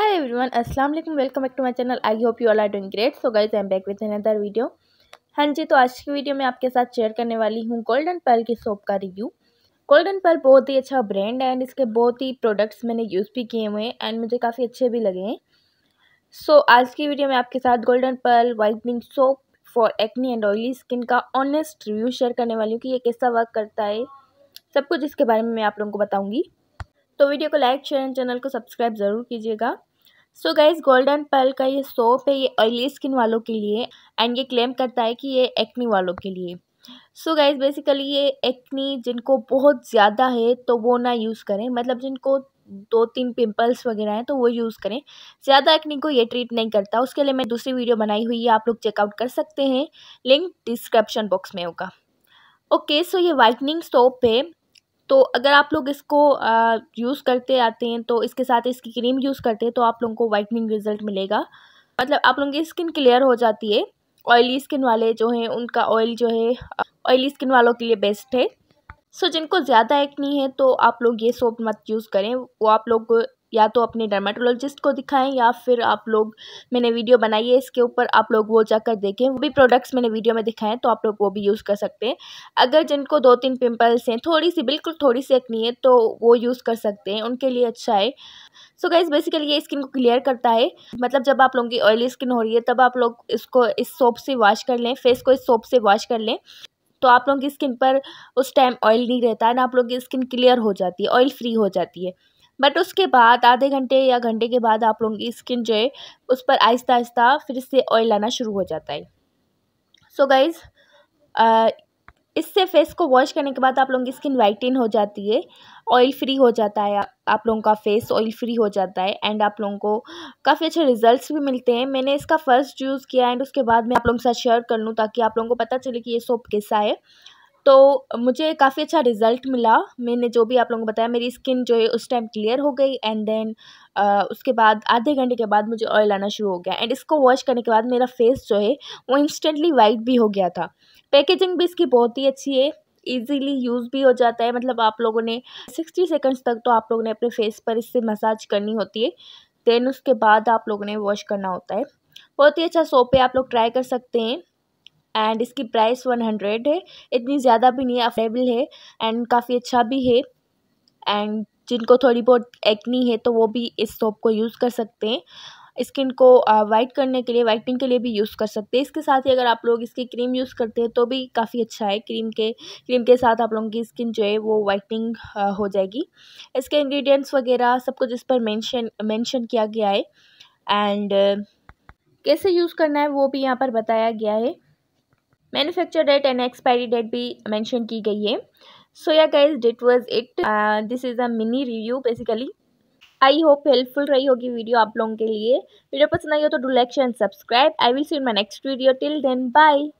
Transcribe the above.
high everyone असलम welcome back to my channel I hope you all are doing great so guys, I back with with video हाँ जी तो आज की video में आपके साथ शेयर करने वाली हूँ गोल्डन पर्ल की सोप का रिव्यू गोल्डन पर्ल बहुत ही अच्छा ब्रांड है एंड इसके बहुत ही प्रोडक्ट्स मैंने यूज़ भी किए हुए हैं एंड मुझे काफ़ी अच्छे भी लगे हैं सो so, आज की वीडियो में आपके साथ golden pearl whitening soap for acne and oily skin का ऑनेस्ट रिव्यू शेयर करने वाली हूँ कि ये कैसा वर्क करता है सब कुछ इसके बारे में मैं आप लोगों को बताऊँगी तो वीडियो को लाइक शेयर एंड चैनल को सब्सक्राइब ज़रूर कीजिएगा सो गाइज गोल्डन पर्ल का ये सोप है ये ऑयली स्किन वालों के लिए एंड ये क्लेम करता है कि ये एक्नी वालों के लिए सो गाइज बेसिकली ये एक्नी जिनको बहुत ज़्यादा है तो वो ना यूज़ करें मतलब जिनको दो तीन पिंपल्स वगैरह हैं तो वो यूज़ करें ज़्यादा एक्नी को ये ट्रीट नहीं करता उसके लिए मैं दूसरी वीडियो बनाई हुई है आप लोग चेकआउट कर सकते हैं लिंक डिस्क्रिप्शन बॉक्स में होगा ओके सो ये वाइटनिंग सोप है तो अगर आप लोग इसको यूज़ करते आते हैं तो इसके साथ इसकी क्रीम यूज़ करते हैं तो आप लोगों को वाइटनिंग रिजल्ट मिलेगा मतलब आप लोगों की स्किन क्लियर हो जाती है ऑयली स्किन वाले जो हैं उनका ऑयल जो है ऑयली स्किन वालों के लिए बेस्ट है सो so, जिनको ज़्यादा एक्नी है तो आप लोग ये सोप मत यूज़ करें वो आप लोग या तो अपने डर्माटोलॉजिस्ट को दिखाएं या फिर आप लोग मैंने वीडियो बनाई है इसके ऊपर आप लोग वो जाकर देखें वो भी प्रोडक्ट्स मैंने वीडियो में दिखाए हैं तो आप लोग वो भी यूज़ कर सकते हैं अगर जिनको दो तीन पिंपल्स हैं थोड़ी सी बिल्कुल थोड़ी सी अकनी है तो वो यूज़ कर सकते हैं उनके लिए अच्छा है सो गाइज बेसिकली ये स्किन को क्लियर करता है मतलब जब आप लोगों की ऑयली स्किन हो रही है तब आप लोग इसको इस सोप से वॉश कर लें फेस को इस सोप से वॉश कर लें तो आप लोगों की स्किन पर उस टाइम ऑयल नहीं रहता है ना आप लोगों की स्किन क्लियर हो जाती है ऑयल फ्री हो जाती है बट उसके बाद आधे घंटे या घंटे के बाद आप लोगों की स्किन जो है उस पर आहिस्ता आहिस्ता फिर से ऑयल आना शुरू हो जाता है सो so गाइज़ इससे फेस को वॉश करने के बाद आप लोगों की स्किन वाइटिन हो जाती है ऑयल फ्री हो जाता है आप लोगों का फेस ऑयल फ्री हो जाता है एंड आप लोगों को काफ़ी अच्छे रिजल्ट्स भी मिलते हैं मैंने इसका फ़र्स्ट यूज़ किया एंड उसके बाद मैं आप लोगों के साथ शेयर कर लूँ ताकि आप लोगों को पता चले कि ये सोप कैसा है तो मुझे काफ़ी अच्छा रिज़ल्ट मिला मैंने जो भी आप लोगों को बताया मेरी स्किन जो है उस टाइम क्लियर हो गई एंड देन उसके बाद आधे घंटे के बाद मुझे ऑयल आना शुरू हो गया एंड इसको वॉश करने के बाद मेरा फेस जो है वो इंस्टेंटली वाइट भी हो गया था पैकेजिंग भी इसकी बहुत ही अच्छी है ईजीली यूज़ भी हो जाता है मतलब आप लोगों ने सिक्सटी सेकेंड्स तक तो आप लोगों ने अपने फेस पर इससे मसाज करनी होती है देन उसके बाद आप लोगों ने वॉश करना होता है बहुत ही अच्छा सोप है आप लोग ट्राई कर सकते हैं एंड इसकी प्राइस वन हंड्रेड है इतनी ज़्यादा भी नहीं अफेबल है एंड काफ़ी अच्छा भी है एंड जिनको थोड़ी बहुत एक्नी है तो वो भी इस सोप को यूज़ कर सकते हैं स्किन को वाइट करने के लिए वाइटनिंग के लिए भी यूज़ कर सकते हैं इसके साथ ही अगर आप लोग इसकी क्रीम यूज़ करते हैं तो भी काफ़ी अच्छा है क्रीम के क्रीम के साथ आप लोगों की स्किन जो है वो वाइटनिंग हो जाएगी इसके इंग्रेडिएंट्स वगैरह सब कुछ इस पर मेंशन मेंशन किया गया है एंड कैसे यूज़ करना है वो भी यहाँ पर बताया गया है manufacture date and expiry date भी मेंशन की गई है so yeah guys that was it this is a mini review basically I hope helpful रही होगी वीडियो आप लोगों के लिए वीडियो पसंद आई हो तो do like and subscribe I will see in my next video till then bye